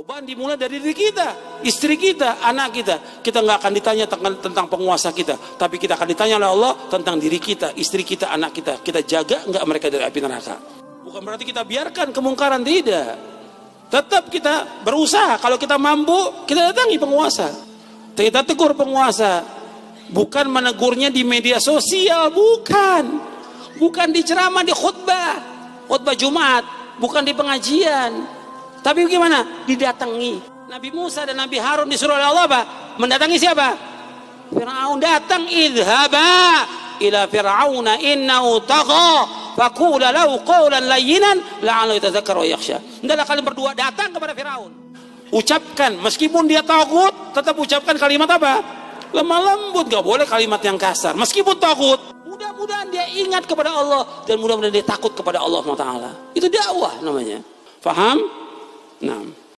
Perubahan dimulai dari diri kita, istri kita, anak kita. Kita nggak akan ditanya tentang penguasa kita, tapi kita akan ditanya oleh Allah tentang diri kita, istri kita, anak kita. Kita jaga nggak mereka dari api neraka. Bukan berarti kita biarkan kemungkaran tidak. Tetap kita berusaha. Kalau kita mampu, kita datangi penguasa. Kita tegur penguasa. Bukan menegurnya di media sosial, bukan. Bukan di ceramah, di khutbah. Khutbah Jumat, bukan di pengajian tapi gimana? Didatangi. Nabi Musa dan Nabi Harun disuruh oleh Allah apa? Mendatangi siapa? Fir'aun datang idhaba ila fir'auna inna tagha Fakula lau qawlan layyinan la'allahu wa yakhsha. Hendaklah kalian berdua datang kepada Firaun. Ucapkan meskipun dia takut, tetap ucapkan kalimat apa? Lemah lembut, gak boleh kalimat yang kasar. Meskipun takut, mudah-mudahan dia ingat kepada Allah dan mudah-mudahan dia takut kepada Allah SWT. Itu dakwah namanya. Faham? نعم